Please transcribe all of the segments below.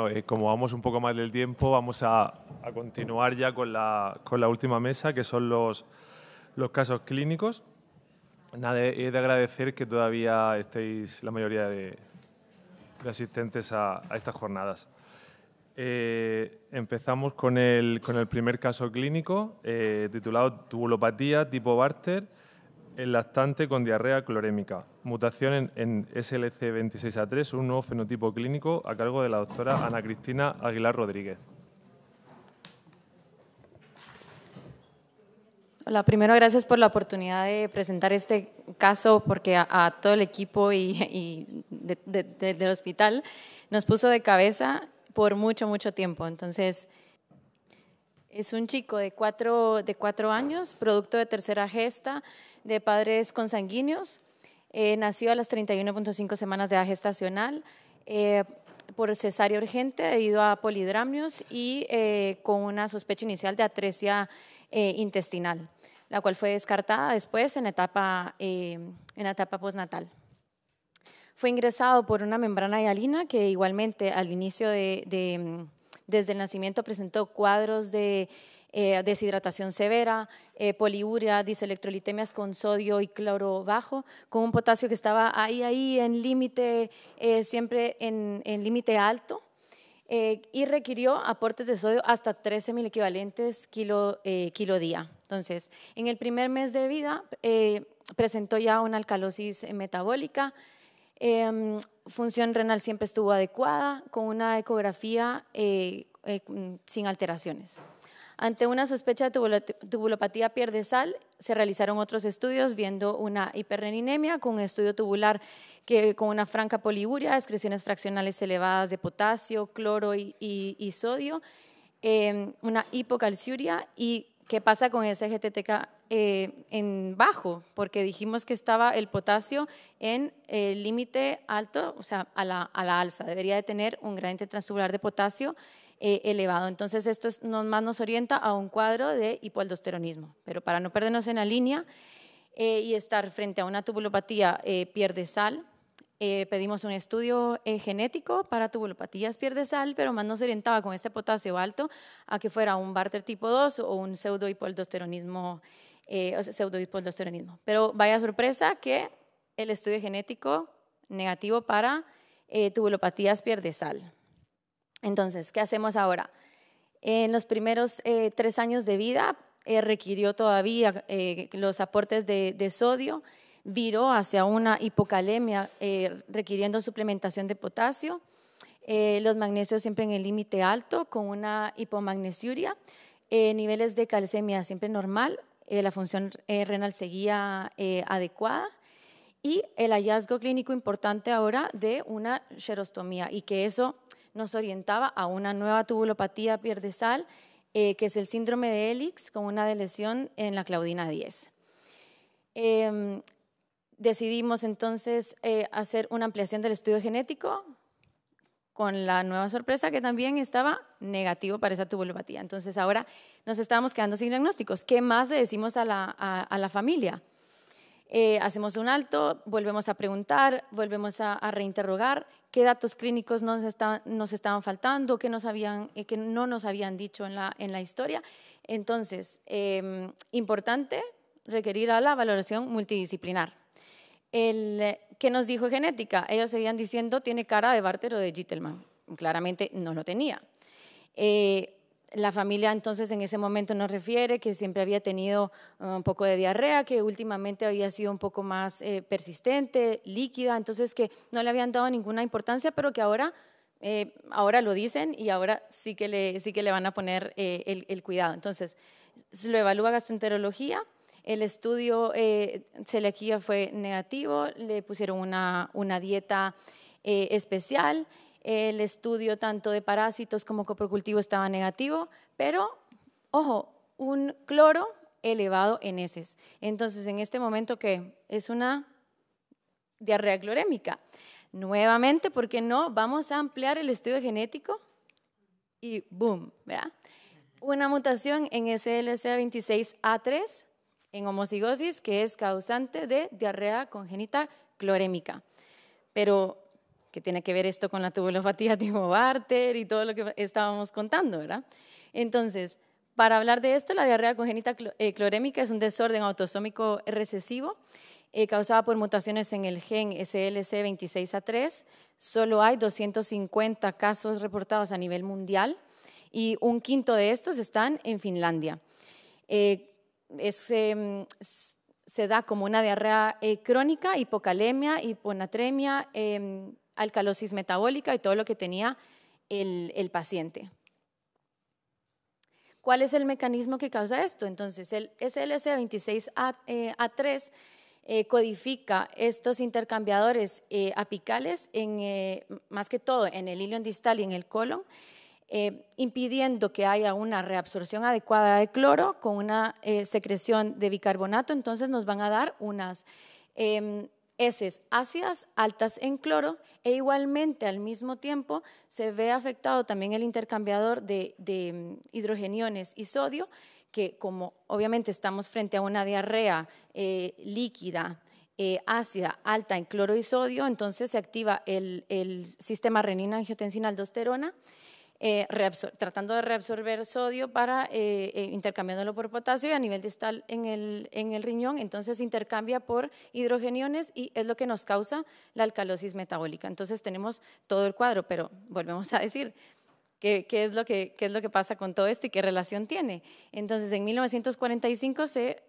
bueno, eh, como vamos un poco más del tiempo, vamos a, continuar ya con la, última mesa, que son los, casos clínicos. Nada, he de agradecer que todavía estéis la mayoría de, asistentes a, estas jornadas. Eh, empezamos con el, primer caso clínico, eh, titulado Tubulopatía tipo Barter el lactante con diarrea clorémica. Mutación en, SLC26A3, un nuevo fenotipo clínico a cargo de la doctora Ana Cristina Aguilar Rodríguez. Hola, primero gracias por la oportunidad de presentar este caso porque a, todo el equipo y, del hospital nos puso de cabeza por mucho, mucho tiempo. Entonces, es un chico de cuatro, de cuatro años, producto de tercera gesta, de padres consanguíneos, eh, nacido a las 31.5 semanas de edad gestacional, eh, por cesárea urgente debido a polidramios y eh, con una sospecha inicial de atresia intestinal, la cual fue descartada después en etapa, en etapa postnatal. Fue ingresado por una membrana hialina que igualmente al inicio de desde el nacimiento presentó cuadros de eh, deshidratación severa, eh, poliuria, diselectrolitemias con sodio y cloro bajo, con un potasio que estaba ahí, ahí, en límite, eh, siempre en, en límite alto, y requirió aportes de sodio hasta 13 mil equivalentes kilo, kilo, día. Entonces, en el primer mes de vida presentó ya una alcalosis metabólica, Em, función renal siempre estuvo adecuada, con una ecografía eh, eh, mm, sin alteraciones. Ante una sospecha de tubulopatía pierde sal, se realizaron otros estudios viendo una hiperreninemia con un estudio tubular que, con una franca poliuria, excreciones fraccionales elevadas de potasio, cloro y, sodio, em, una hipocalciuria y qué pasa con ese GTTK eh, en bajo, porque dijimos que estaba el potasio en el límite alto, o sea, a la, a la, alza. Debería de tener un gradiente transtubular de potasio eh, elevado. Entonces, esto más nos orienta a un cuadro de hipoaldosteronismo. Pero para no perdernos en la línea eh, y estar frente a una tubulopatía pierde sal, pedimos un estudio genético para tubulopatías pierde sal, pero más nos orientaba con ese potasio alto a que fuera un Barter tipo 2 o un pseudohipoaldosteronismo eh, o sea, Pero vaya sorpresa que el estudio genético negativo para eh, tubulopatías pierde sal. Entonces, ¿qué hacemos ahora? En los primeros eh, tres años de vida eh, requirió todavía los aportes de, de, sodio, viró hacia una hipocalemia requiriendo suplementación de potasio, los magnesios siempre en el límite alto con una hipomagnesiuria niveles de calcemia siempre normal, eh, la función eh, renal seguía eh, adecuada y el hallazgo clínico importante ahora de una xerostomía y que eso nos orientaba a una nueva tubulopatía pierdesal, que es el síndrome de Helix con una lesión en la claudina 10. Em, decidimos entonces hacer una ampliación del estudio genético, con la nueva sorpresa que también estaba negativo para esa tubulopatía. Entonces ahora nos estábamos quedando sin diagnósticos. ¿Qué más le decimos a la, familia? Eh, hacemos un alto, volvemos a preguntar, volvemos a, reinterrogar qué datos clínicos nos, estaban faltando, eh, qué, no nos habían dicho en la, historia. Entonces, em, importante requerir a la valoración multidisciplinar el eh, que nos dijo genética. Ellos seguían diciendo, tiene cara de Barter o de Gittelman. Claramente no lo tenía. Eh, la familia entonces en ese momento nos refiere que siempre había tenido eh, un poco de diarrea, que últimamente había sido un poco más persistente, líquida, entonces que no le habían dado ninguna importancia, pero que ahora, ahora lo dicen y ahora sí que le, van a poner el, cuidado. Entonces, lo evalúa gastroenterología el estudio eh, fue negativo, le pusieron una, dieta eh, especial, el estudio tanto de parásitos como coprocultivo estaba negativo, pero, ojo, un cloro elevado en heces. Entonces, en este momento que es una diarrea clorémica. Nuevamente, ¿por qué no? Vamos a ampliar el estudio genético y boom, ¿verdad? Una mutación en SLCA26A3 en homocigosis que es causante de diarrea congénita clorémica. Pero, ¿qué tiene que ver esto con la tubulopatía tipo Barter y todo lo que estábamos contando, verdad? Entonces, para hablar de esto, la diarrea congénita clorémica eh, es un desorden autosómico recesivo eh, causada por mutaciones en el gen SLC26A3. Solo hay 250 casos reportados a nivel mundial y un quinto de estos están en Finlandia. Eh, Mm, se da como una diarrea eh, crónica, hipocalemia, hiponatremia, em, alcalosis metabólica y todo lo que tenía el, paciente. ¿Cuál es el mecanismo que causa esto? Entonces, el SLC26A3 eh, eh, codifica estos intercambiadores apicales, más que todo en el ilion distal y en el colon, eh, impidiendo que haya una reabsorción adecuada de cloro con una eh, secreción de bicarbonato, entonces nos van a dar unas em, heces ácidas altas en cloro e igualmente al mismo tiempo se ve afectado también el intercambiador de, em, hidrogeniones y sodio, que como obviamente estamos frente a una diarrea eh, líquida, ácida alta en cloro y sodio, entonces se activa el, el sistema renina-angiotensina-aldosterona eh, tratando de reabsorber sodio para eh, eh, intercambiándolo por potasio y a nivel distal en el, en el riñón, entonces intercambia por hidrogeniones y es lo que nos causa la alcalosis metabólica. Entonces tenemos todo el cuadro, pero volvemos a decir, Qué, qué, es lo que, qué es lo que pasa con todo esto y qué relación tiene. Entonces, en 1945 se,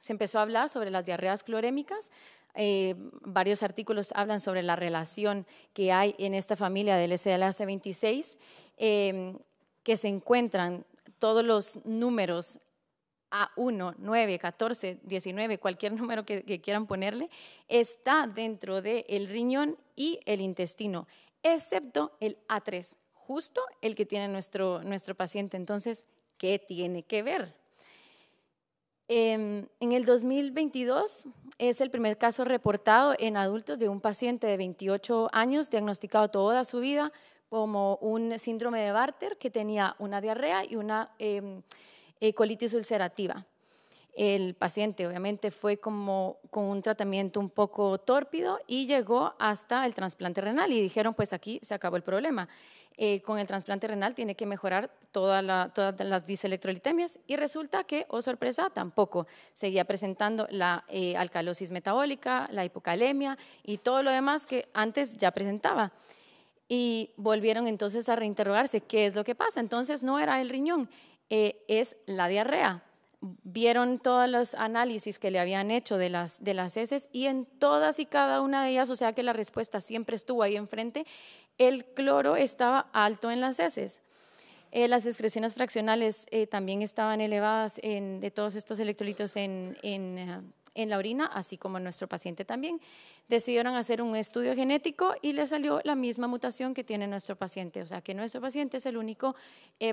se empezó a hablar sobre las diarreas clorémicas, eh, varios artículos hablan sobre la relación que hay en esta familia del SLAC 26, em, que se encuentran todos los números A1, 9, 14, 19, cualquier número que, quieran ponerle, está dentro del riñón y el intestino, excepto el A3, justo el que tiene nuestro, nuestro paciente. Entonces, ¿qué tiene que ver? Em, en el 2022 es el primer caso reportado en adultos de un paciente de 28 años diagnosticado toda su vida como un síndrome de Barter que tenía una diarrea y una em, eh, colitis ulcerativa. El paciente obviamente fue como con un tratamiento un poco tórpido y llegó hasta el trasplante renal y dijeron pues aquí se acabó el problema. Eh, con el trasplante renal tiene que mejorar todas las diselectrolitemias y resulta que, oh sorpresa, tampoco. Seguía presentando la eh, alcalosis metabólica, la hipocalemia y todo lo demás que antes ya presentaba. Y volvieron entonces a reinterrogarse, ¿qué es lo que pasa? Entonces no era el riñón, eh, es la diarrea. Vieron todos los análisis que le habían hecho de las, de las heces y en todas y cada una de ellas, o sea que la respuesta siempre estuvo ahí enfrente, el cloro estaba alto en las heces. Eh, las excreciones fraccionales eh, también estaban elevadas de todos estos electrolitos eh, en, la orina, así como nuestro paciente también. Decidieron hacer un estudio genético y le salió la misma mutación que tiene nuestro paciente. O sea, que nuestro paciente es el único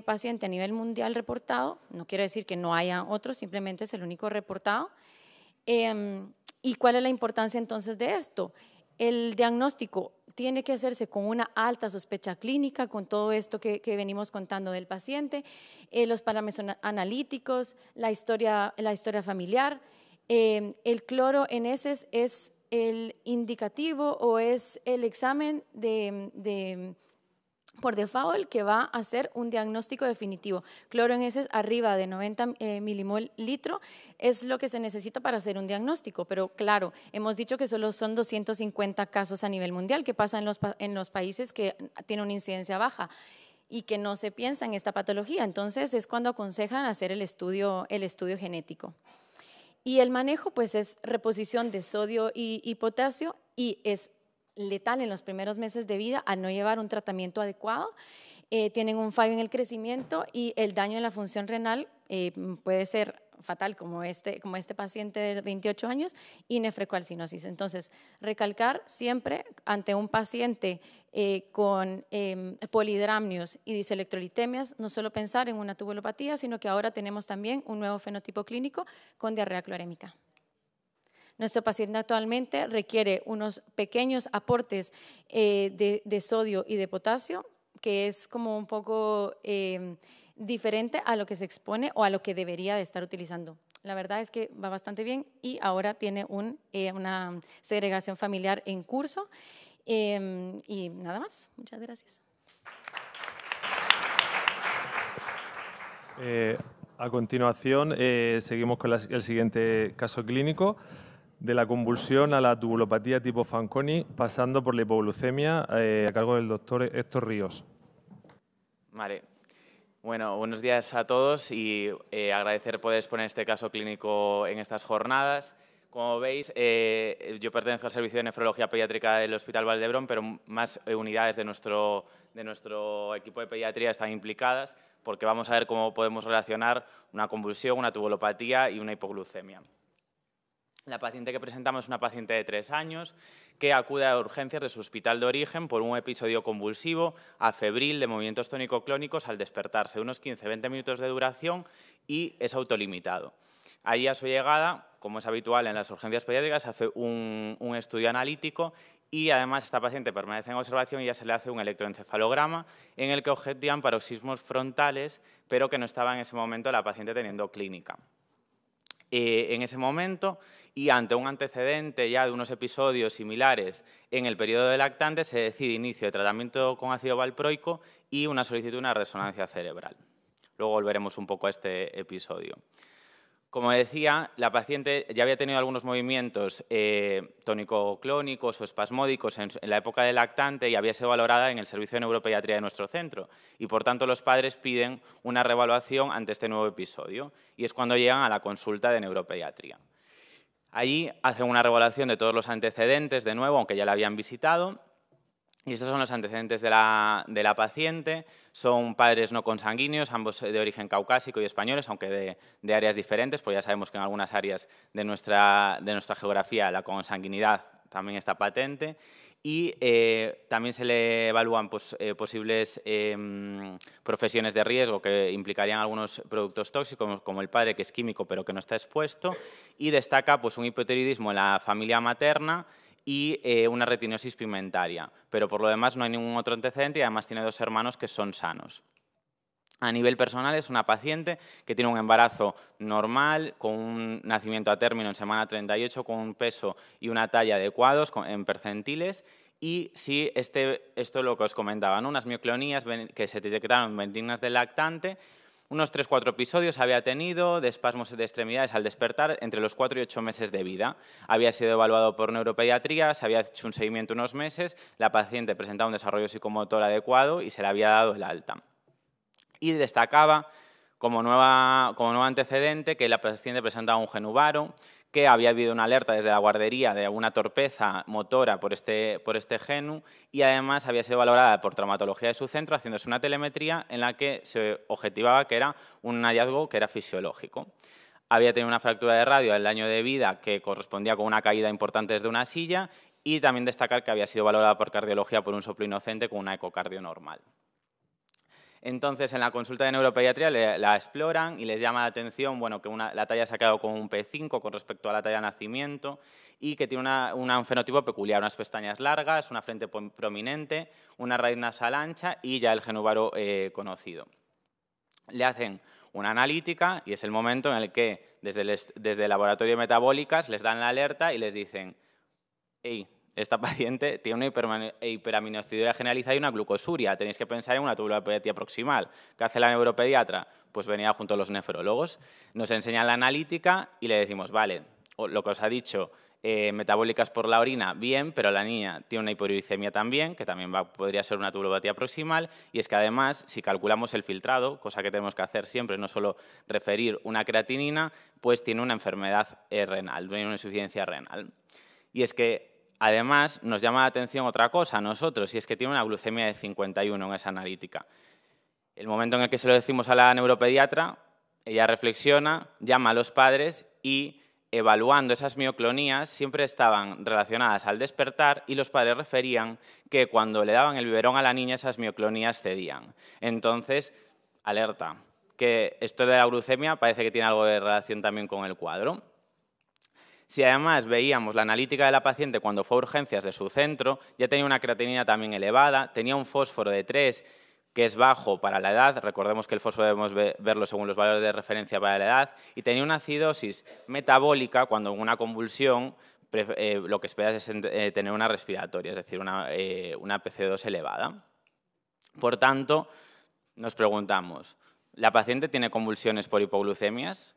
paciente a nivel mundial reportado. No quiero decir que no haya otro, simplemente es el único reportado. Em, ¿Y cuál es la importancia entonces de esto? El diagnóstico tiene que hacerse con una alta sospecha clínica, con todo esto que, venimos contando del paciente, eh, los parámetros analíticos, la historia, la historia familiar. Eh, el cloro en heces es el indicativo o es el examen de por default que va a hacer un diagnóstico definitivo. Cloro en heces arriba de 90 eh, milimol litro es lo que se necesita para hacer un diagnóstico, pero claro, hemos dicho que solo son 250 casos a nivel mundial que pasa en los, países que tienen una incidencia baja y que no se piensa en esta patología. Entonces es cuando aconsejan hacer el estudio, el estudio genético. Y el manejo pues es reposición de sodio y potasio y es letal en los primeros meses de vida al no llevar un tratamiento adecuado. Eh, tienen un fallo en el crecimiento y el daño en la función renal eh, puede ser fatal, como este, como este paciente de 28 años, y nefrecoalcinosis. Entonces, recalcar siempre ante un paciente eh, con em, polidramnios y diselectrolitemias, no solo pensar en una tubulopatía, sino que ahora tenemos también un nuevo fenotipo clínico con diarrea clorémica. Nuestro paciente actualmente requiere unos pequeños aportes eh, de, sodio y de potasio, que es como un poco em, diferente a lo que se expone o a lo que debería de estar utilizando. La verdad es que va bastante bien y ahora tiene eh, una segregación familiar en curso. Em, y nada más, muchas gracias. Eh, a continuación, seguimos con el siguiente caso clínico de la convulsión a la tubulopatía tipo Fanconi, pasando por la hipoglucemia, eh, a cargo del doctor Héctor Ríos. Vale. Bueno, buenos días a todos y eh, agradecer poder exponer este caso clínico en estas jornadas. Como veis, eh, yo pertenezco al Servicio de Nefrología Pediátrica del Hospital Valdebrón, pero más unidades de nuestro, de nuestro equipo de pediatría están implicadas porque vamos a ver cómo podemos relacionar una convulsión, una tubulopatía y una hipoglucemia. La paciente que presentamos es una paciente de tres años que acude a urgencias de su hospital de origen por un episodio convulsivo, a febril de movimientos tónico-clónicos al despertarse, unos 15-20 minutos de duración y es autolimitado. Allí a su llegada, como es habitual en las urgencias pediátricas, hace un, estudio analítico y además esta paciente permanece en observación y ya se le hace un electroencefalograma en el que objetivan paroxismos frontales, pero que no estaba en ese momento la paciente teniendo clínica. Eh, en ese momento y ante un antecedente ya de unos episodios similares en el periodo de lactante se decide inicio de tratamiento con ácido valproico y una solicitud de una resonancia cerebral. Luego volveremos un poco a este episodio. Como decía, la paciente ya había tenido algunos movimientos eh, tónico-clónicos o espasmódicos en, la época de lactante y había sido valorada en el Servicio de Neuropediatría de nuestro centro. Y por tanto, los padres piden una revaluación ante este nuevo episodio y es cuando llegan a la consulta de neuropediatría. Allí hacen una revaluación de todos los antecedentes, de nuevo, aunque ya la habían visitado. Y estos son los antecedentes de la paciente son padres no consanguíneos, ambos eh, de origen caucásico y españoles, aunque de, áreas diferentes, pues ya sabemos que en algunas áreas de nuestra, de nuestra geografía la consanguinidad también está patente y eh, también se le evalúan pues, eh, posibles em, profesiones de riesgo que implicarían algunos productos tóxicos, como el padre que es químico pero que no está expuesto, y destaca pues, un hipotiroidismo en la familia materna y eh, una retinosis pigmentaria, pero por lo demás no hay ningún otro antecedente y además tiene dos hermanos que son sanos. A nivel personal es una paciente que tiene un embarazo normal, con un nacimiento a término en semana 38, con un peso y una talla adecuados en percentiles y si este, esto es lo que os comentaba, unas mioclonías que se detectaron benignas del lactante, unos 3-4 episodios había tenido de espasmos de extremidades al despertar entre los 4 y 8 meses de vida. Había sido evaluado por neuropediatría, se había hecho un seguimiento unos meses, la paciente presentaba un desarrollo psicomotor adecuado y se le había dado el alta. Y destacaba como, como nuevo antecedente que la paciente presentaba un genuvaro, que había habido una alerta desde la guardería de alguna torpeza motora por este, por este genu y además había sido valorada por traumatología de su centro haciéndose una telemetría en la que se objetivaba que era un hallazgo que era fisiológico. Había tenido una fractura de radio el año de vida que correspondía con una caída importante desde una silla y también destacar que había sido valorada por cardiología por un soplo inocente con una ecocardio normal. Entonces, en la consulta de neuropediatría la exploran y les llama la atención bueno, que la talla se ha quedado con un P5 con respecto a la talla de nacimiento y que tiene un fenotipo peculiar, unas pestañas largas, una frente prominente, una raíz nasal ancha y ya el genuvaro eh, conocido. Le hacen una analítica y es el momento en el que desde el, laboratorio de metabólicas les dan la alerta y les dicen, hey, esta paciente tiene una hiperaminociduria generalizada y una glucosuria. Tenéis que pensar en una tubulopatía proximal. ¿Qué hace la neuropediatra? Pues venía junto a los nefrólogos, nos enseñan la analítica y le decimos, vale, lo que os ha dicho, eh, metabólicas por la orina, bien, pero la niña tiene una hiperuricemia también, que también podría ser una tubulopatía proximal, y es que además, si calculamos el filtrado, cosa que tenemos que hacer siempre, no solo referir una creatinina, pues tiene una enfermedad eh, renal, renal, una insuficiencia renal. Y es que Además, nos llama la atención otra cosa a nosotros, y es que tiene una glucemia de 51 en esa analítica. El momento en el que se lo decimos a la neuropediatra, ella reflexiona, llama a los padres y, evaluando esas mioclonías, siempre estaban relacionadas al despertar y los padres referían que cuando le daban el biberón a la niña esas mioclonías cedían. Entonces, alerta, que esto de la glucemia parece que tiene algo de relación también con el cuadro. Si además veíamos la analítica de la paciente cuando fue a urgencias de su centro, ya tenía una creatinina también elevada, tenía un fósforo de 3, que es bajo para la edad, recordemos que el fósforo debemos verlo según los valores de referencia para la edad, y tenía una acidosis metabólica cuando en una convulsión eh, lo que esperas es eh, tener una respiratoria, es decir, una eh, PC2 elevada. Por tanto, nos preguntamos, ¿la paciente tiene convulsiones por hipoglucemias?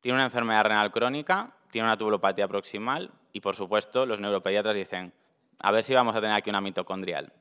¿Tiene una enfermedad renal crónica? tiene una tubulopatía proximal y, por supuesto, los neuropediatras dicen, a ver si vamos a tener aquí una mitocondrial.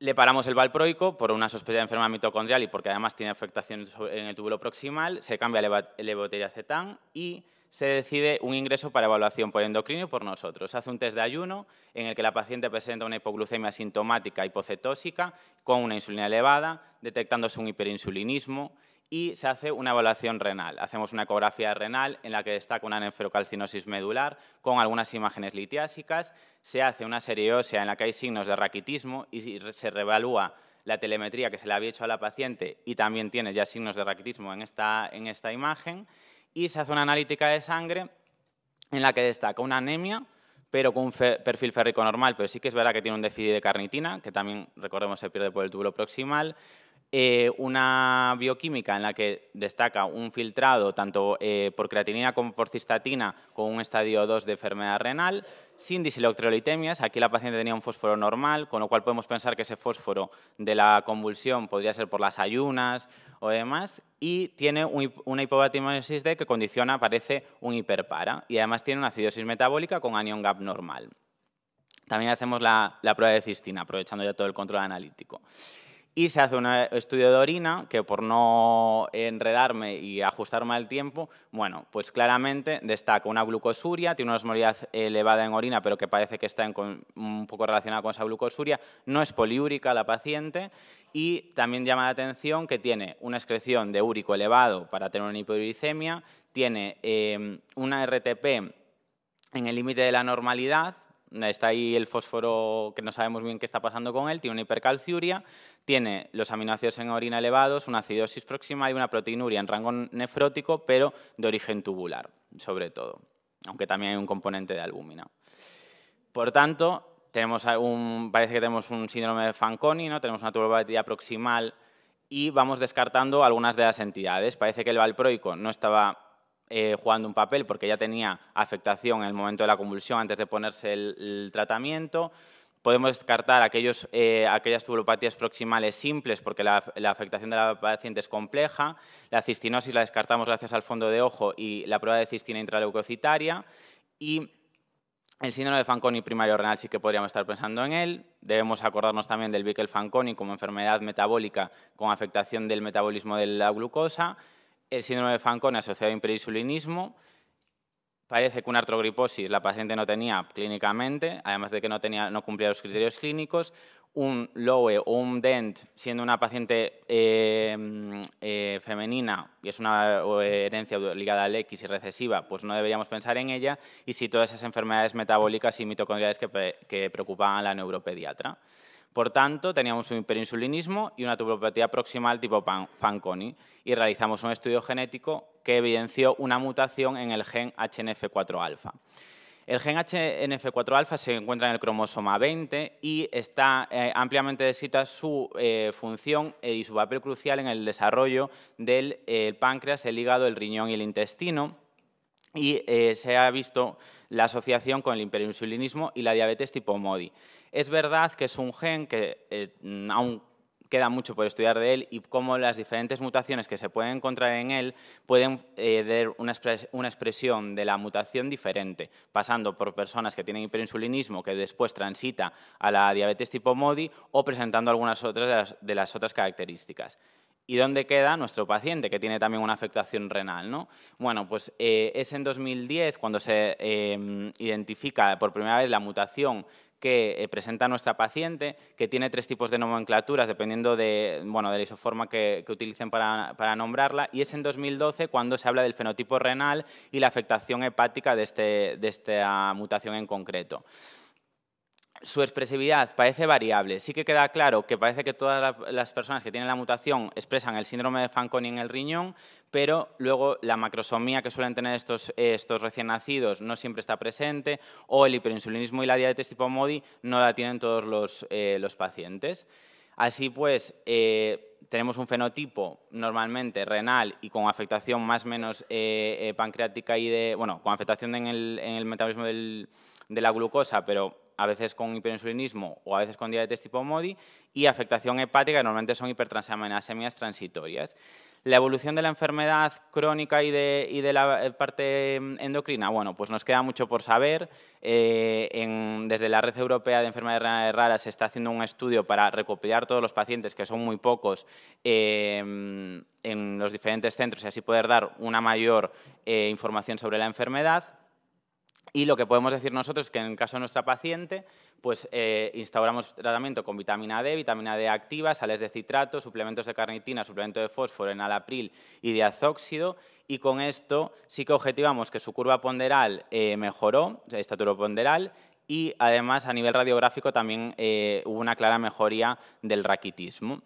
Le paramos el valproico por una sospecha de enfermedad mitocondrial y porque además tiene afectación en el túbulo proximal, se cambia el cetán y se decide un ingreso para evaluación por endocrino por nosotros. Se hace un test de ayuno en el que la paciente presenta una hipoglucemia sintomática hipocetósica con una insulina elevada, detectándose un hiperinsulinismo y se hace una evaluación renal. Hacemos una ecografía renal en la que destaca una nefrocalcinosis medular con algunas imágenes litiásicas, se hace una serie en la que hay signos de raquitismo y se revalúa la telemetría que se le había hecho a la paciente y también tiene ya signos de raquitismo en esta, imagen, y se hace una analítica de sangre en la que destaca una anemia, pero con un perfil férrico normal, pero sí que es verdad que tiene un déficit de carnitina, que también, recordemos, se pierde por el tubo proximal, eh, una bioquímica en la que destaca un filtrado tanto eh, por creatinina como por cistatina con un estadio 2 de enfermedad renal, sin disiloctrolitemias. aquí la paciente tenía un fósforo normal, con lo cual podemos pensar que ese fósforo de la convulsión podría ser por las ayunas o demás, y tiene una hipobatimiosis D que condiciona, parece, un hiperpara, y además tiene una acidosis metabólica con anion gap normal. También hacemos la prueba de cistina, aprovechando ya todo el control analítico y se hace un eh, estudio de orina que por no enredarme y ajustarme al tiempo, bueno, pues claramente destaca una glucosuria, tiene una osmolidad elevada en orina, pero que parece que está un poco relacionada con esa glucosuria, no es poliúrica la paciente y también llama la atención que tiene una excreción de úrico elevado para tener una hipoglicemia, tiene eh, una RTP en el límite de la normalidad, Está ahí el fósforo que no sabemos bien qué está pasando con él, tiene una hipercalciuria, tiene los aminoácidos en orina elevados, una acidosis próxima y una proteinuria en rango nefrótico, pero de origen tubular, sobre todo, aunque también hay un componente de albúmina. Por tanto, parece que tenemos un síndrome de Fanconi, ¿no? tenemos una tubulopatía proximal y vamos descartando algunas de las entidades. Parece que el valproico no estaba eh, jugando un papel porque ya tenía afectación en el momento de la convulsión antes de ponerse el, tratamiento. Podemos descartar eh, aquellas tubulopatías proximales simples porque la, afectación de la paciente es compleja. La cistinosis la descartamos gracias al fondo de ojo y la prueba de cistina intraleucocitaria. Y el síndrome de Fanconi primario renal sí que podríamos estar pensando en él. Debemos acordarnos también del Bickel-Fanconi como enfermedad metabólica con afectación del metabolismo de la glucosa el síndrome de Fanconi asociado a imperisulinismo, Parece que una artrogriposis la paciente no tenía clínicamente, además de que no, tenía, cumplía los criterios clínicos. Un Lowe o un Dent, siendo una paciente eh, eh, femenina y es una herencia ligada al X y recesiva, pues no deberíamos pensar en ella. Y si todas esas enfermedades metabólicas y mitocondriales que, que preocupaban a la neuropediatra. Por tanto, teníamos un hiperinsulinismo y una tuberopatía proximal tipo Fanconi y realizamos un estudio genético que evidenció una mutación en el gen HNF4-alfa. El gen HNF4-alfa se encuentra en el cromosoma 20 y está eh, ampliamente descrita su eh, función e y su papel crucial en el desarrollo del eh, páncreas, el hígado, el riñón y el intestino. Y se ha visto la asociación con el hiperinsulinismo y la diabetes tipo MODI. Es verdad que es un gen que eh, mm, aún queda mucho por estudiar de él y cómo las diferentes mutaciones que se pueden encontrar en él pueden eh, dar una, expresión de la mutación diferente, pasando por personas que tienen hiperinsulinismo que después transita a la diabetes tipo MODI o presentando algunas otras de las, otras características. ¿Y dónde queda nuestro paciente que tiene también una afectación renal? Bueno, pues eh, es en 2010 cuando se mm, identifica por primera vez la mutación que eh, presenta nuestra paciente, que tiene tres tipos de nomenclaturas, dependiendo de, la isoforma que, utilicen para, nombrarla, y es en 2012 cuando se habla del fenotipo renal y la afectación hepática de este, esta mutación en concreto su expresividad parece variable. Sí que queda claro que parece que todas las personas que tienen la mutación expresan el síndrome de Fanconi en el riñón, pero luego la macrosomía que suelen tener estos, eh, recién nacidos no siempre está presente, o el hiperinsulinismo y la diabetes tipo MODI no la tienen todos los, eh, pacientes. Así pues, eh, tenemos un fenotipo normalmente renal y con afectación más o menos pancreática y de, bueno, con afectación en el, metabolismo de la glucosa, pero a veces con hiperinsulinismo o a veces con diabetes tipo MODI, y afectación hepática, que normalmente son hipertransaminasemias transitorias. La evolución de la enfermedad crónica y de, la eh, parte mm, endocrina, bueno, pues nos queda mucho por saber. Eh, desde la Red Europea de Enfermedades Raras se está haciendo un estudio para recopilar todos los pacientes, que son muy pocos, em, en los diferentes centros y así poder dar una mayor eh, información sobre la enfermedad. Y lo que podemos decir nosotros es que en el caso de nuestra paciente, pues eh, instauramos tratamiento con vitamina D, vitamina D activa, sales de citrato, suplementos de carnitina, suplemento de fósforo, en enalapril y de azóxido. Y con esto sí que objetivamos que su curva ponderal eh, mejoró, estatura ponderal, y además a nivel radiográfico también eh, hubo una clara mejoría del raquitismo.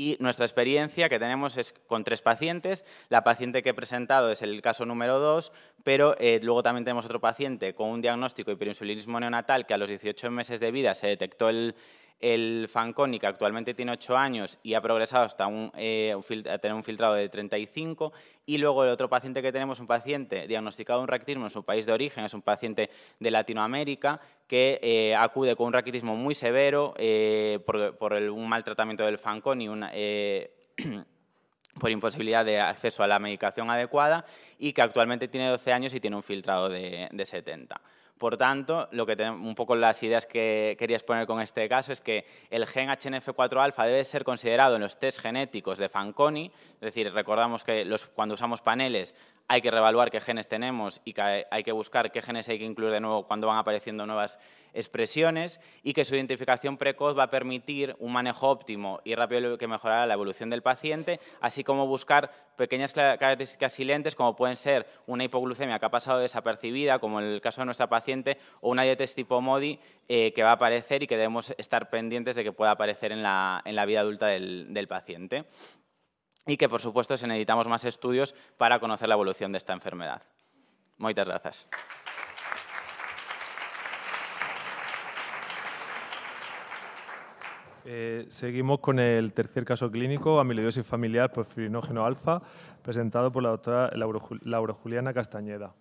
Y nuestra experiencia que tenemos es con tres pacientes. La paciente que he presentado es el caso número dos, pero eh, luego también tenemos otro paciente con un diagnóstico de hiperinsulinismo neonatal que a los 18 meses de vida se detectó el, el Fanconi, que actualmente tiene 8 años y ha progresado hasta eh, tener un filtrado de 35. Y luego el otro paciente que tenemos, un paciente diagnosticado de un raquitismo en su país de origen, es un paciente de Latinoamérica que eh, acude con un raquitismo muy severo eh, por, un mal tratamiento del Fanconi, por imposibilidad de acceso a la medicación adecuada y que actualmente tiene 12 años y tiene un filtrado de 70. Por tanto, lo que tenemos, un poco las ideas que quería exponer con este caso es que el gen HNF4-alfa debe ser considerado en los test genéticos de Fanconi, es decir, recordamos que los, cuando usamos paneles hay que reevaluar qué genes tenemos y hay que buscar qué genes hay que incluir de nuevo cuando van apareciendo nuevas expresiones y que su identificación precoz va a permitir un manejo óptimo y rápido que mejorará la evolución del paciente, así como buscar pequeñas características silentes como pueden ser una hipoglucemia que ha pasado desapercibida, como en el caso de nuestra paciente, o una dieta tipo MODI eh, que va a aparecer y que debemos estar pendientes de que pueda aparecer en la, vida adulta del, paciente. Y que, por supuesto, se necesitamos más estudios para conocer la evolución de esta enfermedad. Muchas gracias. Eh, seguimos con el tercer caso clínico, amiloidosis familiar por filinógeno alfa, presentado por la doctora Laura Juliana Castañeda.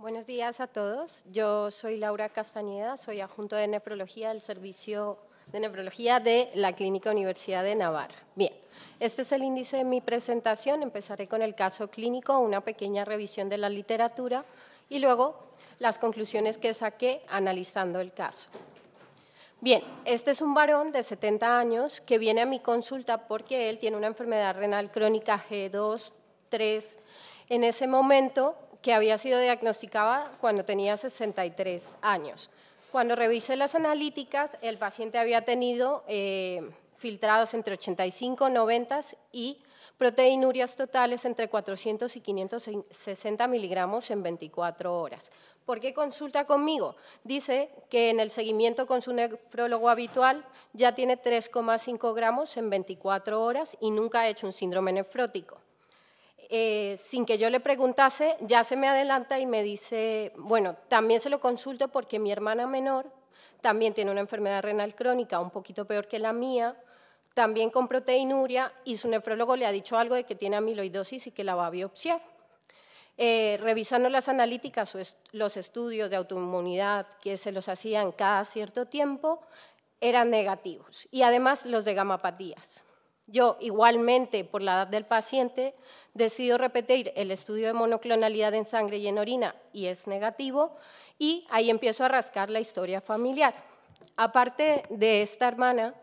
Buenos días a todos. Yo soy Laura Castañeda, soy adjunto de nefrología del Servicio de Nefrología de la Clínica Universidad de Navarra. Bien, este es el índice de mi presentación. Empezaré con el caso clínico, una pequeña revisión de la literatura y luego las conclusiones que saqué analizando el caso. Bien, este es un varón de 70 años que viene a mi consulta porque él tiene una enfermedad renal crónica G2-3. En ese momento que había sido diagnosticada cuando tenía 63 años. Cuando revisé las analíticas, el paciente había tenido eh, filtrados entre 85, 90 y proteinurias totales entre 400 y 560 miligramos en 24 horas. ¿Por qué consulta conmigo? Dice que en el seguimiento con su nefrólogo habitual ya tiene 3,5 gramos en 24 horas y nunca ha hecho un síndrome nefrótico. Eh, sin que yo le preguntase, ya se me adelanta y me dice, bueno, también se lo consulto porque mi hermana menor también tiene una enfermedad renal crónica, un poquito peor que la mía, también con proteinuria y su nefrólogo le ha dicho algo de que tiene amiloidosis y que la va a biopsiar. Eh, revisando las analíticas, los estudios de autoinmunidad que se los hacían cada cierto tiempo eran negativos y además los de gamapatías. Yo, igualmente, por la edad del paciente, decido repetir el estudio de monoclonalidad en sangre y en orina y es negativo, y ahí empiezo a rascar la historia familiar. Aparte de esta hermana,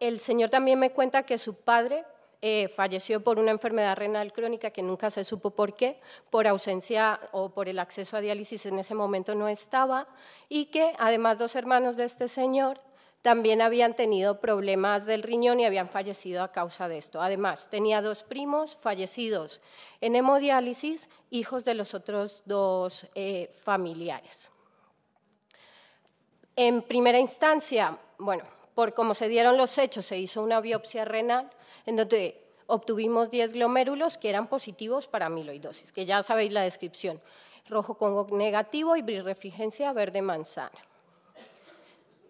el señor también me cuenta que su padre eh, falleció por una enfermedad renal crónica que nunca se supo por qué, por ausencia o por el acceso a diálisis en ese momento no estaba, y que además dos hermanos de este señor también habían tenido problemas del riñón y habían fallecido a causa de esto. Además, tenía dos primos fallecidos en hemodiálisis, hijos de los otros dos eh, familiares. En primera instancia, bueno, por cómo se dieron los hechos, se hizo una biopsia renal en donde obtuvimos 10 glomérulos que eran positivos para amiloidosis, que ya sabéis la descripción, rojo con negativo y birrefringencia verde manzana.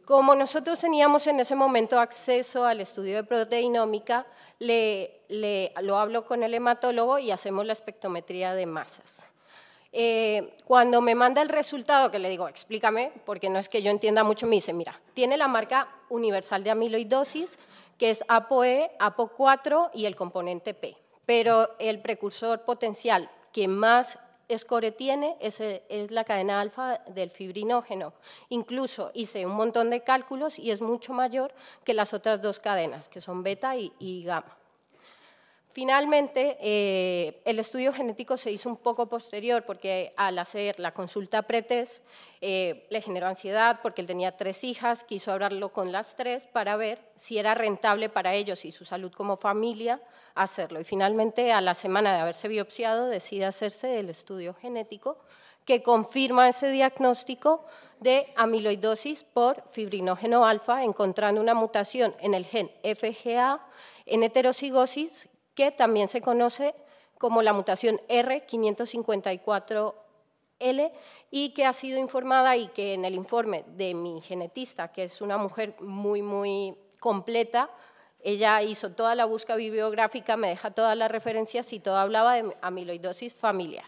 Como nosotros teníamos en ese momento acceso al estudio de proteinómica, le, lo hablo con el hematólogo y hacemos la espectrometría de masas. Eh, cuando me manda el resultado, que le digo, explícame, porque no es que yo entienda mucho, me dice, mira, tiene la marca universal de amiloidosis, que es ApoE, APO4 y el componente P, pero el precursor potencial que más tiene, es, es la cadena alfa del fibrinógeno. Incluso hice un montón de cálculos y es mucho mayor que las otras dos cadenas, que son beta y gamma. Finalmente, eh, el estudio genético se hizo un poco posterior porque al hacer la consulta pretest eh, le generó ansiedad porque él tenía tres hijas, quiso hablarlo con las tres para ver si era rentable para ellos y su salud como familia hacerlo. Y finalmente, a la semana de haberse biopsiado, decide hacerse el estudio genético que confirma ese diagnóstico de amiloidosis por fibrinógeno alfa, encontrando una mutación en el gen FGA en heterocigosis que también se conoce como la mutación R554L y que ha sido informada y que en el informe de mi genetista, que es una mujer muy, muy completa, ella hizo toda la búsqueda bibliográfica, me deja todas las referencias y todo hablaba de amiloidosis familiar.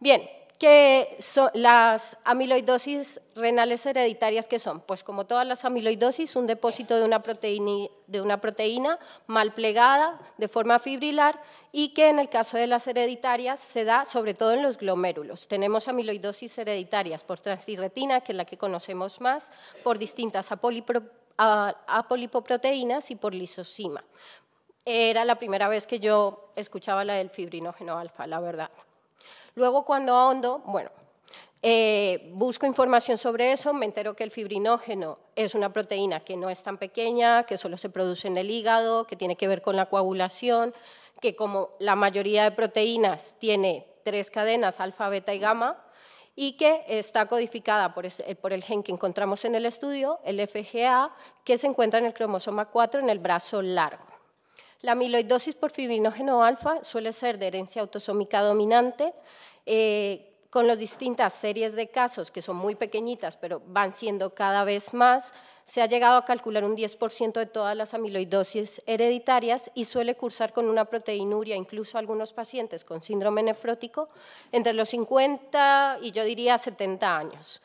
Bien, que son las amiloidosis renales hereditarias que son, pues como todas las amiloidosis, un depósito de una, proteína, mal plegada de forma fibrilar y que en el caso de las hereditarias se da sobre todo en los glomérulos. Tenemos amiloidosis hereditarias por transirretina, que es la que conocemos más, por distintas apolipoproteínas y por lisosima. Era la primera vez que yo escuchaba la del fibrinógeno alfa, la verdad. Luego cuando ahondo, bueno, eh, busco información sobre eso, me entero que el fibrinógeno es una proteína que no es tan pequeña, que solo se produce en el hígado, que tiene que ver con la coagulación, que como la mayoría de proteínas tiene tres cadenas, alfa, beta y gamma, y que está codificada por, el gen que encontramos en el estudio, el FGA, que se encuentra en el cromosoma 4 en el brazo largo. La amiloidosis por fibrinógeno alfa suele ser de herencia autosómica dominante, eh, con las distintas series de casos, que son muy pequeñitas, pero van siendo cada vez más, se ha llegado a calcular un 10% de todas las amiloidosis hereditarias y suele cursar con una proteinuria, incluso algunos pacientes con síndrome nefrótico, entre los 50 y yo diría 70 años.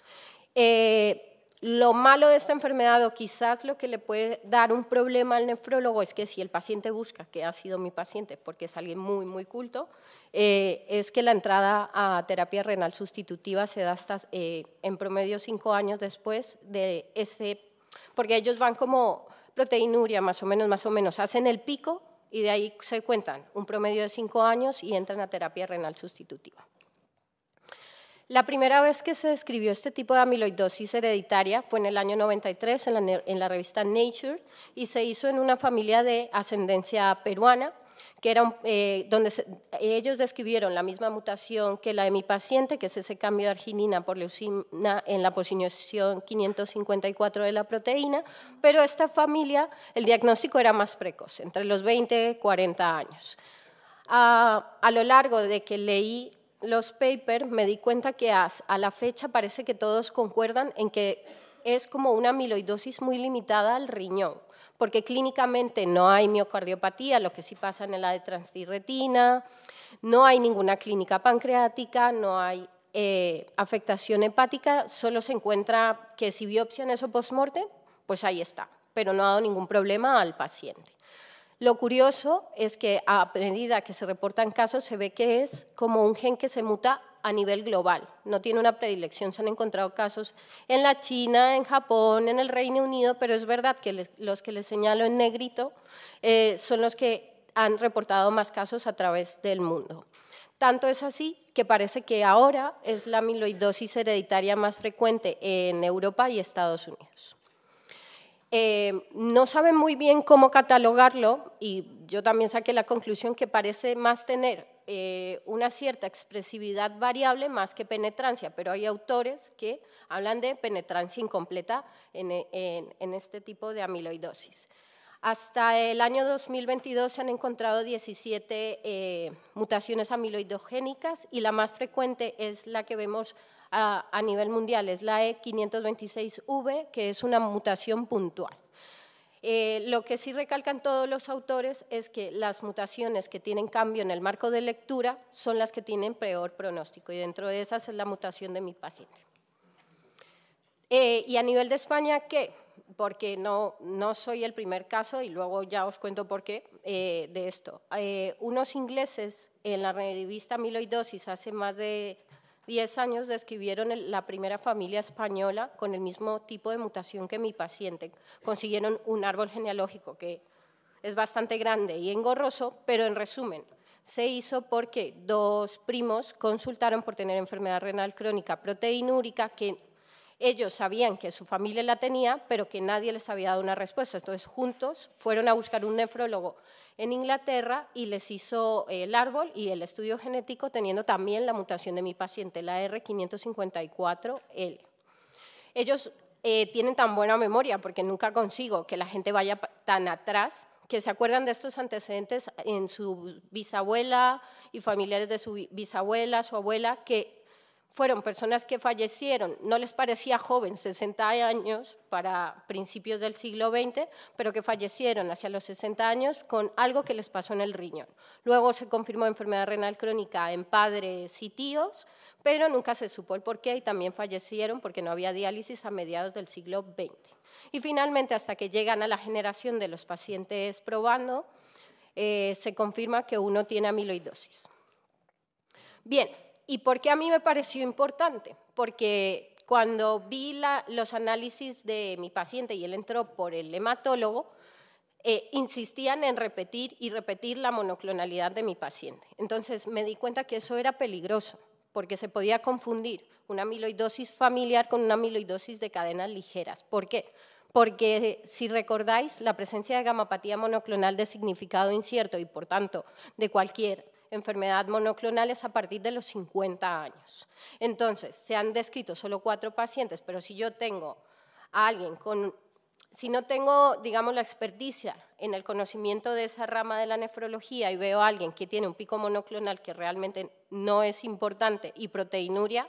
Eh, lo malo de esta enfermedad o quizás lo que le puede dar un problema al nefrólogo es que si el paciente busca, que ha sido mi paciente, porque es alguien muy, muy culto, eh, es que la entrada a terapia renal sustitutiva se da hasta eh, en promedio cinco años después de ese, porque ellos van como proteinuria, más o menos, más o menos, hacen el pico y de ahí se cuentan un promedio de cinco años y entran a terapia renal sustitutiva. La primera vez que se describió este tipo de amiloidosis hereditaria fue en el año 93 en la, revista Nature y se hizo en una familia de ascendencia peruana que eh, donde ellos describieron la misma mutación que la de mi paciente, que es ese cambio de arginina por leucina en la posición 554 de la proteína, pero esta familia, el diagnóstico era más precoz, entre los 20 y 40 años. Ah, a lo largo de que leí los papers me di cuenta que a, la fecha parece que todos concuerdan en que es como una amiloidosis muy limitada al riñón, porque clínicamente no hay miocardiopatía, lo que sí pasa en la de transtirretina, no hay ninguna clínica pancreática, no hay eh, afectación hepática, solo se encuentra que si biopsia en eso postmortem, pues ahí está, pero no ha dado ningún problema al paciente. Lo curioso es que a medida que se reportan casos se ve que es como un gen que se muta a nivel global, no tiene una predilección, se han encontrado casos en la China, en Japón, en el Reino Unido, pero es verdad que los que les señalo en negrito eh, son los que han reportado más casos a través del mundo. Tanto es así que parece que ahora es la amiloidosis hereditaria más frecuente en Europa y Estados Unidos. Eh, no saben muy bien cómo catalogarlo y yo también saqué la conclusión que parece más tener eh, una cierta expresividad variable más que penetrancia, pero hay autores que hablan de penetrancia incompleta en, este tipo de amiloidosis. Hasta el año 2022 se han encontrado 17 eh, mutaciones amiloidogénicas y la más frecuente es la que vemos a, nivel mundial, es la E526V, que es una mutación puntual. Eh, lo que sí recalcan todos los autores es que las mutaciones que tienen cambio en el marco de lectura son las que tienen peor pronóstico y dentro de esas es la mutación de mi paciente. Eh, y a nivel de España, ¿qué? Porque no, soy el primer caso y luego ya os cuento por qué eh, de esto. unos ingleses en la revista Miloidosis hace más de 10 años describieron la primera familia española con el mismo tipo de mutación que mi paciente. Consiguieron un árbol genealógico que es bastante grande y engorroso, pero en resumen, se hizo porque dos primos consultaron por tener enfermedad renal crónica proteinúrica que ellos sabían que su familia la tenía, pero que nadie les había dado una respuesta. Entonces, juntos fueron a buscar un nefrólogo en Inglaterra y les hizo eh, el árbol y el estudio genético teniendo también la mutación de mi paciente, la R554L. Ellos eh, tienen tan buena memoria porque nunca consigo que la gente vaya tan atrás que se acuerdan de estos antecedentes en su bisabuela y familiares de su bisabuela, su abuela, que fueron personas que fallecieron, no les parecía joven, 60 años para principios del siglo XX, pero que fallecieron hacia los 60 años con algo que les pasó en el riñón. Luego se confirmó enfermedad renal crónica en padres y tíos, pero nunca se supo el porqué y también fallecieron porque no había diálisis a mediados del siglo XX. Y finalmente, hasta que llegan a la generación de los pacientes probando, eh, se confirma que uno tiene amiloidosis. Bien, ¿Y por qué a mí me pareció importante? Porque cuando vi los análisis de mi paciente y él entró por el hematólogo, eh, insistían en repetir y repetir la monoclonalidad de mi paciente. Entonces me di cuenta que eso era peligroso, porque se podía confundir una amiloidosis familiar con una amiloidosis de cadenas ligeras. ¿Por qué? Porque si recordáis, la presencia de gamapatía monoclonal de significado incierto y por tanto de cualquier enfermedad monoclonales a partir de los 50 años. Entonces, se han descrito solo cuatro pacientes, pero si yo tengo a alguien con si no tengo, digamos, la experticia en el conocimiento de esa rama de la nefrología y veo a alguien que tiene un pico monoclonal que realmente no es importante y proteinuria,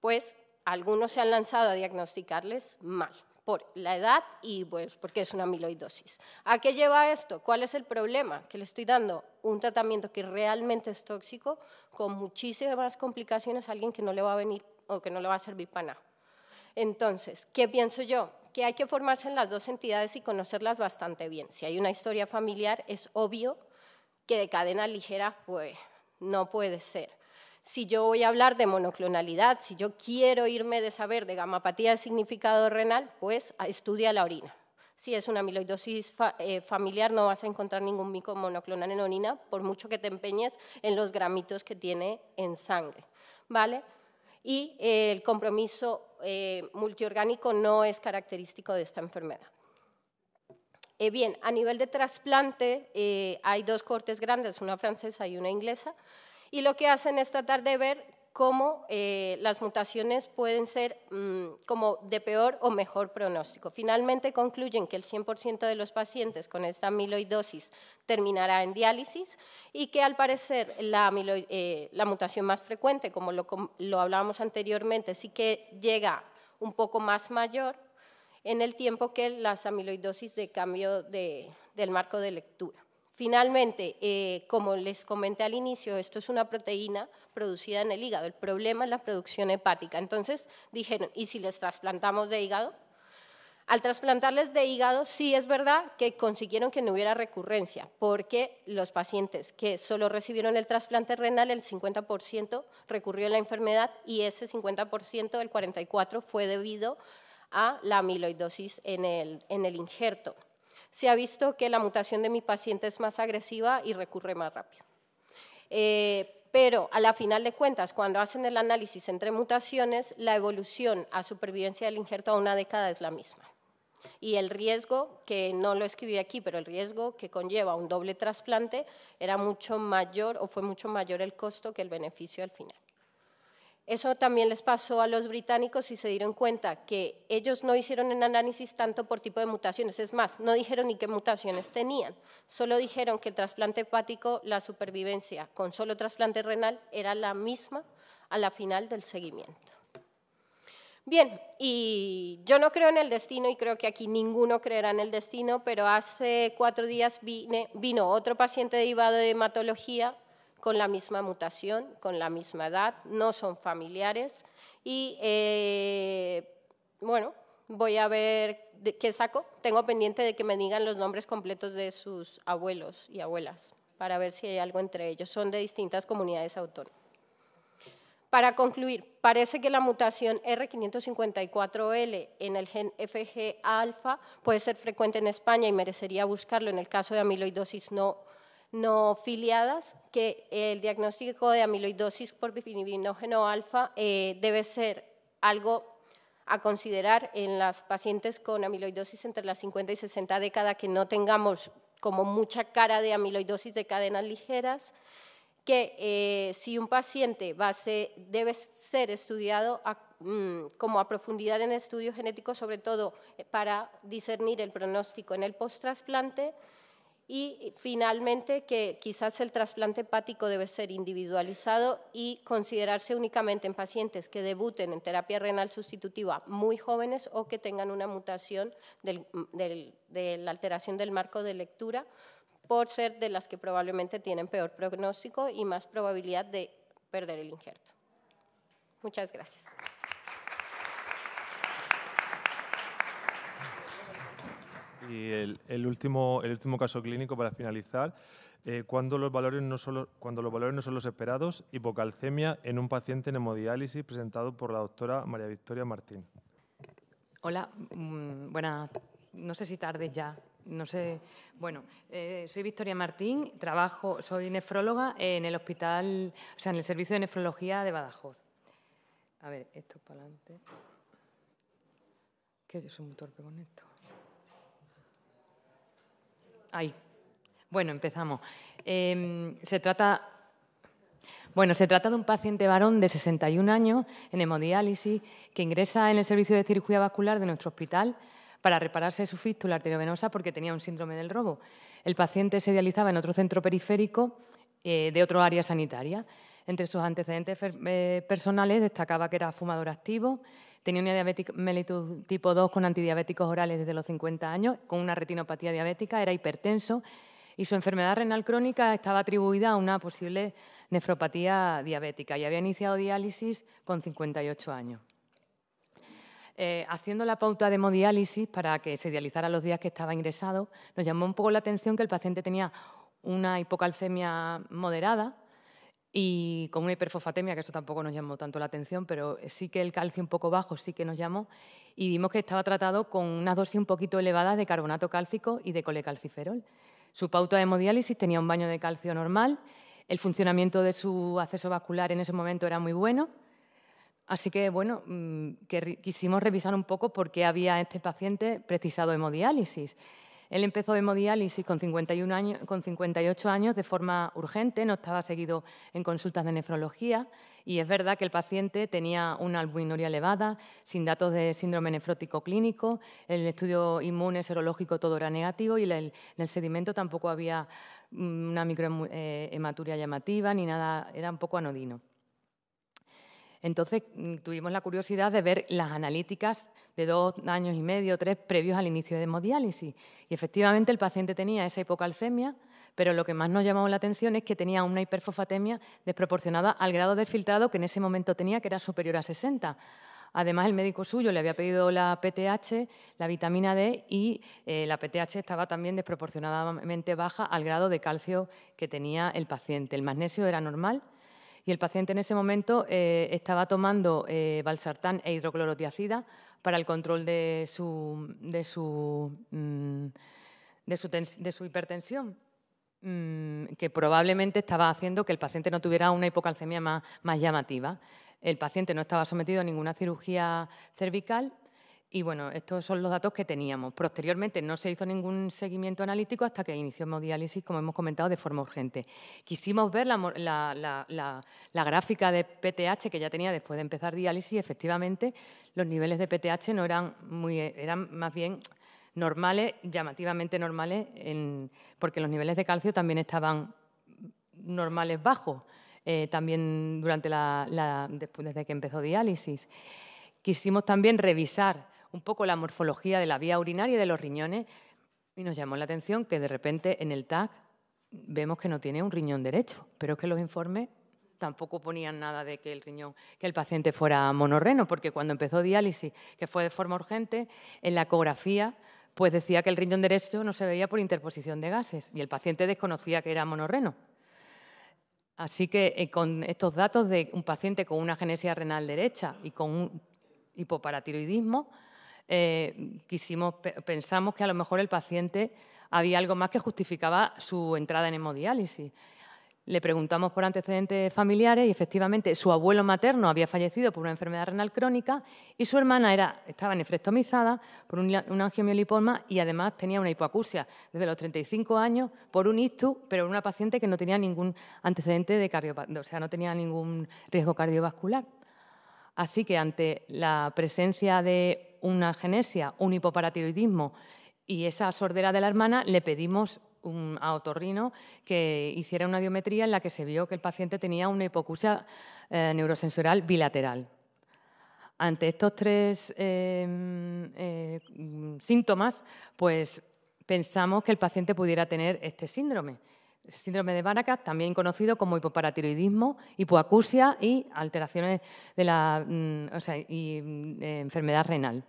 pues algunos se han lanzado a diagnosticarles mal por la edad y pues porque es una amiloidosis. ¿A qué lleva esto? ¿Cuál es el problema? Que le estoy dando un tratamiento que realmente es tóxico con muchísimas complicaciones a alguien que no le va a venir o que no le va a servir para nada. Entonces, ¿qué pienso yo? Que hay que formarse en las dos entidades y conocerlas bastante bien. Si hay una historia familiar, es obvio que de cadena ligera, pues, no puede ser si yo voy a hablar de monoclonalidad, si yo quiero irme de saber de gamapatía de significado renal, pues ah, estudia la orina. Si es una amiloidosis eh, familiar, no vas a encontrar ningún mico monoclonal en orina, por mucho que te empeñes en los gramitos que tiene en sangre. ¿Vale? Y eh, el compromiso eh, multiorgánico no es característico de esta enfermedad. Eh, bien, a nivel de trasplante hay dos cortes grandes, una francesa y una inglesa. Y lo que hacen es tratar de ver cómo eh, las mutaciones pueden ser mm, como de peor o mejor pronóstico. Finalmente concluyen que el 100% de los pacientes con esta amiloidosis terminará en diálisis y que al parecer la, eh, mutación más frecuente, como lo, hablábamos anteriormente, sí que llega un poco más mayor en el tiempo que las amiloidosis de cambio del marco de lectura. Finalmente, eh, como les comenté al inicio, esto es una proteína producida en el hígado. El problema es la producción hepática. Entonces dijeron, ¿y si les trasplantamos de hígado? Al trasplantarles de hígado, sí es verdad que consiguieron que no hubiera recurrencia, porque los pacientes que solo recibieron el trasplante renal, el 50% recurrió a la enfermedad y ese 50% del 44% fue debido a la amiloidosis en el injerto se ha visto que la mutación de mi paciente es más agresiva y recurre más rápido. Eh, pero a la final de cuentas, cuando hacen el análisis entre mutaciones, la evolución a supervivencia del injerto a una década es la misma. Y el riesgo, que no lo escribí aquí, pero el riesgo que conlleva un doble trasplante era mucho mayor o fue mucho mayor el costo que el beneficio al final. Eso también les pasó a los británicos y se dieron cuenta que ellos no hicieron un análisis tanto por tipo de mutaciones, es más, no dijeron ni qué mutaciones tenían, solo dijeron que el trasplante hepático, la supervivencia con solo trasplante renal era la misma a la final del seguimiento. Bien, y yo no creo en el destino y creo que aquí ninguno creerá en el destino, pero hace cuatro días vino otro paciente derivado de hematología con la misma mutación, con la misma edad, no son familiares y eh, bueno, voy a ver qué saco. Tengo pendiente de que me digan los nombres completos de sus abuelos y abuelas para ver si hay algo entre ellos. Son de distintas comunidades autónomas. Para concluir, parece que la mutación R554L en el gen FG alfa puede ser frecuente en España y merecería buscarlo en el caso de amiloidosis no no filiadas, que el diagnóstico de amiloidosis por bifinibinógeno alfa eh, debe ser algo a considerar en las pacientes con amiloidosis entre las 50 y 60 décadas que no tengamos como mucha cara de amiloidosis de cadenas ligeras, que eh, si un paciente debe ser estudiado mm, como a profundidad en estudios genético, sobre todo eh, para discernir el pronóstico en el post-trasplante, y finalmente, que quizás el trasplante hepático debe ser individualizado y considerarse únicamente en pacientes que debuten en terapia renal sustitutiva muy jóvenes o que tengan una mutación de la alteración del marco de lectura por ser de las que probablemente tienen peor pronóstico y más probabilidad de perder el injerto. Muchas gracias. Y el, último, el último caso clínico para finalizar, eh, cuando, los valores no son los, cuando los valores no son los esperados, hipocalcemia en un paciente en hemodiálisis presentado por la doctora María Victoria Martín. Hola, mm, buenas, no sé si tarde ya, no sé. Bueno, eh, soy Victoria Martín, trabajo, soy nefróloga en el hospital, o sea, en el servicio de nefrología de Badajoz. A ver, esto para adelante. Que yo soy muy torpe con esto. Ahí. Bueno, empezamos. Em, se trata. Bueno, se trata de un paciente varón de 61 años en hemodiálisis que ingresa en el servicio de cirugía vascular de nuestro hospital para repararse su fístula arteriovenosa porque tenía un síndrome del robo. El paciente se dializaba en otro centro periférico eh, de otra área sanitaria. Entre sus antecedentes eh, personales destacaba que era fumador activo, Tenía una diabetes mellitus tipo 2 con antidiabéticos orales desde los 50 años, con una retinopatía diabética, era hipertenso y su enfermedad renal crónica estaba atribuida a una posible nefropatía diabética y había iniciado diálisis con 58 años. Eh, haciendo la pauta de hemodiálisis para que se dializara los días que estaba ingresado, nos llamó un poco la atención que el paciente tenía una hipocalcemia moderada, y con una hiperfosfatemia, que eso tampoco nos llamó tanto la atención, pero eh, sí que el calcio un poco bajo sí que nos llamó, y vimos que estaba tratado con una dosis un poquito elevada de carbonato cálcico y de colecalciferol. Su pauta de hemodiálisis tenía un baño de calcio normal, el funcionamiento de su acceso vascular en ese momento era muy bueno, así que bueno, mm, que quisimos revisar un poco por qué había este paciente precisado hemodiálisis. Él empezó hemodiálisis con, con 58 años de forma urgente, no estaba seguido en consultas de nefrología y es verdad que el paciente tenía una albuminuria elevada, sin datos de síndrome nefrótico clínico, el estudio inmune serológico todo era negativo y en el sedimento tampoco había mm, una microhematuria eh, llamativa ni nada, era un poco anodino. Entonces mm, tuvimos la curiosidad de ver las analíticas de dos años y medio, tres, previos al inicio de hemodiálisis. Y efectivamente el paciente tenía esa hipocalcemia, pero lo que más nos llamó la atención es que tenía una hiperfosfatemia desproporcionada al grado de filtrado que en ese momento tenía, que era superior a 60. Además, el médico suyo le había pedido la PTH, la vitamina D, y eh, la PTH estaba también desproporcionadamente baja al grado de calcio que tenía el paciente. El magnesio era normal, y el paciente en ese momento eh, estaba tomando balsartán eh, e hidroclorotiacida para el control de su, mm, hipertensión mm, que probablemente estaba haciendo que el paciente no tuviera una hipocalcemia más llamativa. El paciente no estaba sometido a ninguna cirugía cervical y bueno, estos son los datos que teníamos. Posteriormente no se hizo ningún seguimiento analítico hasta que iniciamos diálisis, como hemos comentado, de forma urgente. Quisimos ver la, gráfica de PTH que ya tenía después de empezar diálisis. Efectivamente, los niveles de PTH no eran muy, eran más bien normales, llamativamente normales, porque los niveles de calcio también estaban normales bajos, eh, también durante la, desde que empezó diálisis. Quisimos también revisar un poco la morfología de la vía urinaria y de los riñones y nos llamó la atención que de repente en el TAC vemos que no tiene un riñón derecho, pero es que los informes tampoco ponían nada de que el riñón, que el paciente fuera monorreno, porque cuando empezó diálisis, que fue de forma urgente, en la ecografía pues decía que el riñón derecho no se veía por interposición de gases y el paciente desconocía que era monorreno. Así que eh, con estos datos de un paciente con una genesia renal derecha y con un hipoparatiroidismo, eh, pensamos que a lo mejor el paciente había algo más que justificaba su entrada en hemodiálisis. Le preguntamos por antecedentes familiares y efectivamente su abuelo materno había fallecido por una enfermedad renal crónica y su hermana estaba nefrectomizada por un, angiomiolipoma y además tenía una hipoacusia desde los 35 años por un ictus, pero una paciente que no tenía ningún antecedente de cardio, o sea, no tenía ningún riesgo cardiovascular. Así que ante la presencia de una genesia, un hipoparatiroidismo y esa sordera de la hermana, le pedimos un, a Otorrino que hiciera una diometría en la que se vio que el paciente tenía una hipocusia eh, neurosensorial bilateral. Ante estos tres em, eh, síntomas, pues pensamos que el paciente pudiera tener este síndrome. Síndrome de Baracas, también conocido como hipoparatiroidismo, hipoacusia y alteraciones de la mm, o sea, mm, enfermedad renal.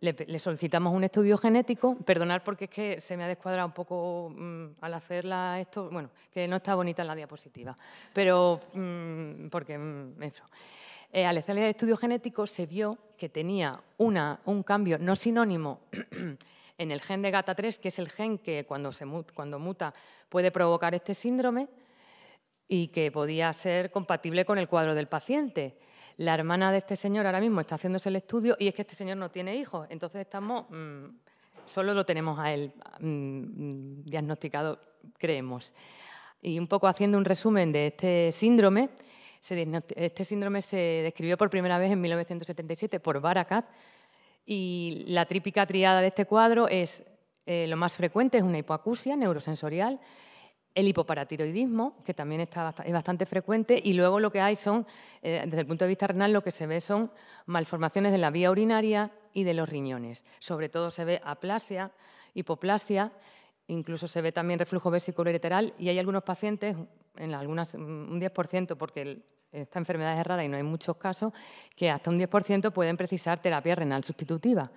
Le, solicitamos un estudio genético. Perdonad porque es que se me ha descuadrado un poco mm, al hacerla esto. Bueno, que no está bonita en la diapositiva, pero mm, porque mm, eh, al hacerle el estudio genético se vio que tenía un cambio no sinónimo en el gen de GATA3, que es el gen que cuando, cuando muta puede provocar este síndrome y que podía ser compatible con el cuadro del paciente la hermana de este señor ahora mismo está haciéndose el estudio y es que este señor no tiene hijos. Entonces estamos, mm, solo lo tenemos a él mm, mm, diagnosticado, creemos. Y un poco haciendo un resumen de este síndrome, este síndrome se describió por primera vez en 1977 por Barakat y la trípica triada de este cuadro es eh, lo más frecuente, es una hipoacusia neurosensorial, el hipoparatiroidismo, que también está es bastante frecuente, y luego lo que hay son, eh, desde el punto de vista renal, lo que se ve son malformaciones de la vía urinaria y de los riñones. Sobre todo se ve aplasia, hipoplasia, incluso se ve también reflujo vésico reteral y hay algunos pacientes, en algunas, mm, un 10%, porque esta enfermedad es rara y no hay muchos casos, que hasta un 10% pueden precisar terapia renal sustitutiva,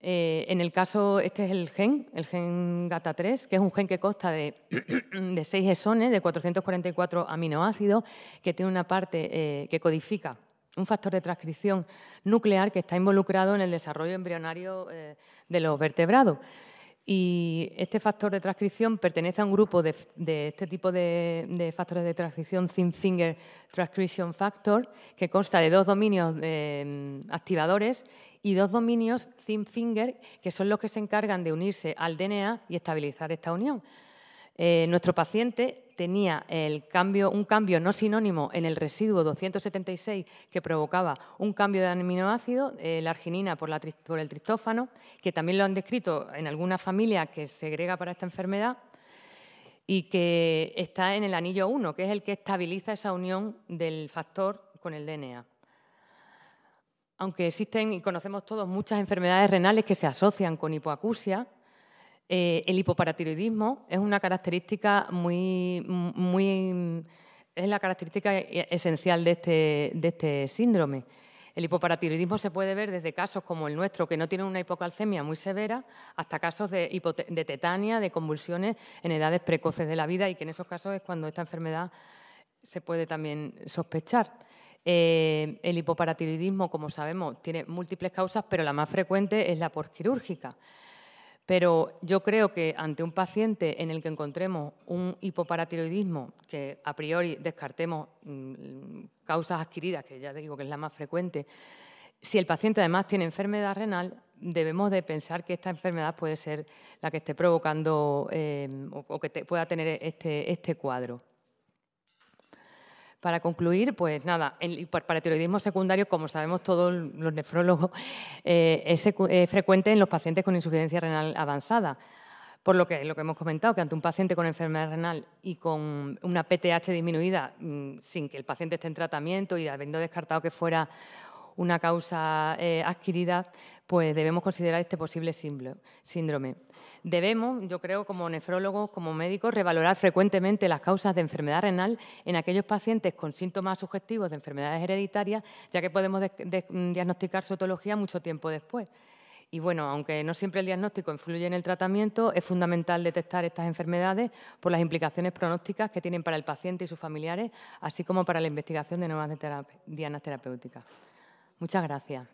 eh, en el caso, este es el gen, el gen GATA3, que es un gen que consta de, de 6 exones, de 444 aminoácidos, que tiene una parte eh, que codifica un factor de transcripción nuclear que está involucrado en el desarrollo embrionario eh, de los vertebrados. Y este factor de transcripción pertenece a un grupo de, este tipo de, factores de transcripción, Thin Finger Transcription Factor, que consta de dos dominios eh, activadores y dos dominios Thin Finger, que son los que se encargan de unirse al DNA y estabilizar esta unión. Eh, nuestro paciente tenía un cambio no sinónimo en el residuo 276 que provocaba un cambio de aminoácido, eh, la arginina por, el tristófano, que también lo han descrito en algunas familias que segrega para esta enfermedad y que está en el anillo 1, que es el que estabiliza esa unión del factor con el DNA. Aunque existen y conocemos todos muchas enfermedades renales que se asocian con hipoacusia, eh, el hipoparatiroidismo es una característica muy, es la característica esencial este, de este, síndrome. El hipoparatiroidismo se puede ver desde casos como el nuestro, que no tienen una hipocalcemia muy severa, hasta casos de, tetania, de convulsiones en edades precoces de la vida y que en esos casos es cuando esta enfermedad se puede también sospechar. Eh, el hipoparatiroidismo, como sabemos, tiene múltiples causas, pero la más frecuente es la postquirúrgica, pero yo creo que ante un paciente en el que encontremos un hipoparatiroidismo, que a priori descartemos mm, causas adquiridas, que ya te digo que es la más frecuente, si el paciente además tiene enfermedad renal, debemos de pensar que esta enfermedad puede ser la que esté provocando eh, o, que pueda tener este, este cuadro para concluir, pues nada, el tiroidismo secundario, como sabemos todos los nefrólogos, eh, es, frecuente en los pacientes con insuficiencia renal avanzada. Por lo que, lo que hemos comentado, que ante un paciente con enfermedad renal y con una PTH disminuida, mm, sin que el paciente esté en tratamiento y habiendo descartado que fuera una causa eh, adquirida, pues debemos considerar este posible síndrome. Debemos, yo creo, como nefrólogos, como médicos, revalorar frecuentemente las causas de enfermedad renal en aquellos pacientes con síntomas subjetivos de enfermedades hereditarias, ya que podemos diagnosticar su etología mucho tiempo después. Y bueno, aunque no siempre el diagnóstico influye en el tratamiento, es fundamental detectar estas enfermedades por las implicaciones pronósticas que tienen para el paciente y sus familiares, así como para la investigación de nuevas dianas terapéuticas. Muchas gracias.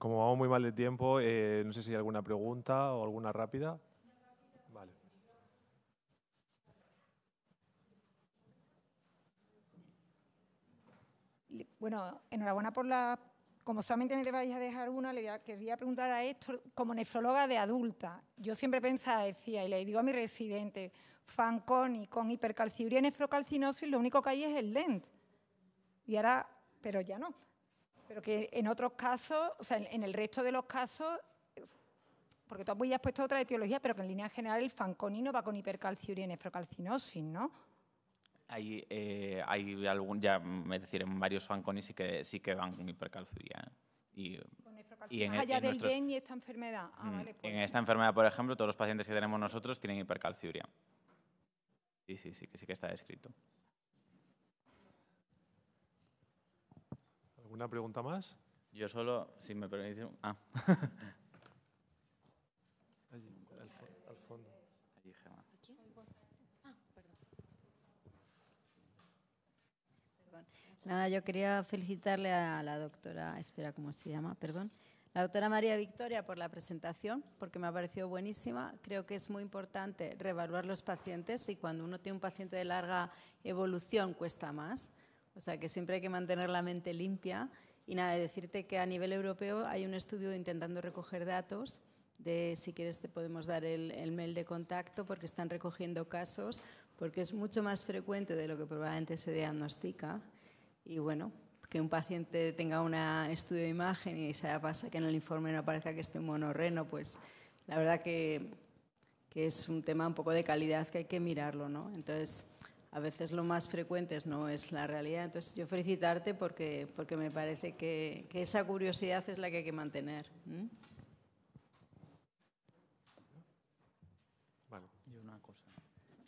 Como vamos muy mal de tiempo, eh, no sé si hay alguna pregunta o alguna rápida. Vale. Bueno, enhorabuena por la... Como solamente me vais a dejar una, le quería preguntar a Héctor, como nefróloga de adulta, yo siempre pensaba, decía, y le digo a mi residente, Fanconi con hipercalciuria y nefrocalcinosis, lo único que hay es el LENT. Y ahora, pero ya no. Pero que en otros casos, o sea, en el resto de los casos, porque tú has puesto otra etiología, pero que en línea general el fanconi no va con hipercalciuria y nefrocalcinosis, ¿no? Hay, eh, hay algún, ya, es decir, en varios fanconis sí que, sí que van con hipercalciuria. Y, y e, en, del y esta enfermedad. Ah, mm, pues en esta enfermedad, por ejemplo, todos los pacientes que tenemos nosotros tienen hipercalciuria. Sí, sí, sí, que sí que está descrito. Una pregunta más? Yo solo, si me permiten. Ah. al, fondo. Ah, perdón. Nada, yo quería felicitarle a la doctora, espera, ¿cómo se llama? Perdón. La doctora María Victoria por la presentación, porque me ha parecido buenísima. Creo que es muy importante reevaluar los pacientes y cuando uno tiene un paciente de larga evolución cuesta más. O sea que siempre hay que mantener la mente limpia. Y nada, decirte que a nivel europeo hay un estudio intentando recoger datos de si quieres te podemos dar el, mail de contacto porque están recogiendo casos, porque es mucho más frecuente de lo que probablemente se diagnostica. Y bueno, que un paciente tenga un estudio de imagen y se pasa que en el informe no aparezca que esté un monorreno, pues la verdad que, que es un tema un poco de calidad que hay que mirarlo, ¿no? Entonces, a veces lo más frecuente no es la realidad. Entonces, yo felicitarte porque, porque me parece que, que esa curiosidad es la que hay que mantener.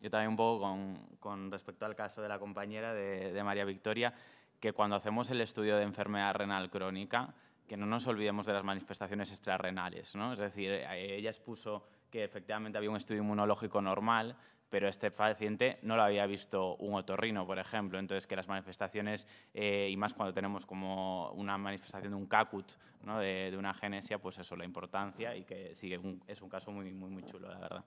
Yo también un poco con, con respecto al caso de la compañera de, María Victoria, que cuando hacemos el estudio de enfermedad renal crónica, que no nos olvidemos de las manifestaciones extrarrenales. ¿no? Es decir, eh, ella expuso que efectivamente había un estudio inmunológico normal, pero este paciente no lo había visto un otorrino, por ejemplo. Entonces, que las manifestaciones, eh, y más cuando tenemos como una manifestación de un cacut, de, una genesia, pues eso, la importancia y que sigue es un caso muy, muy, muy chulo, la verdad.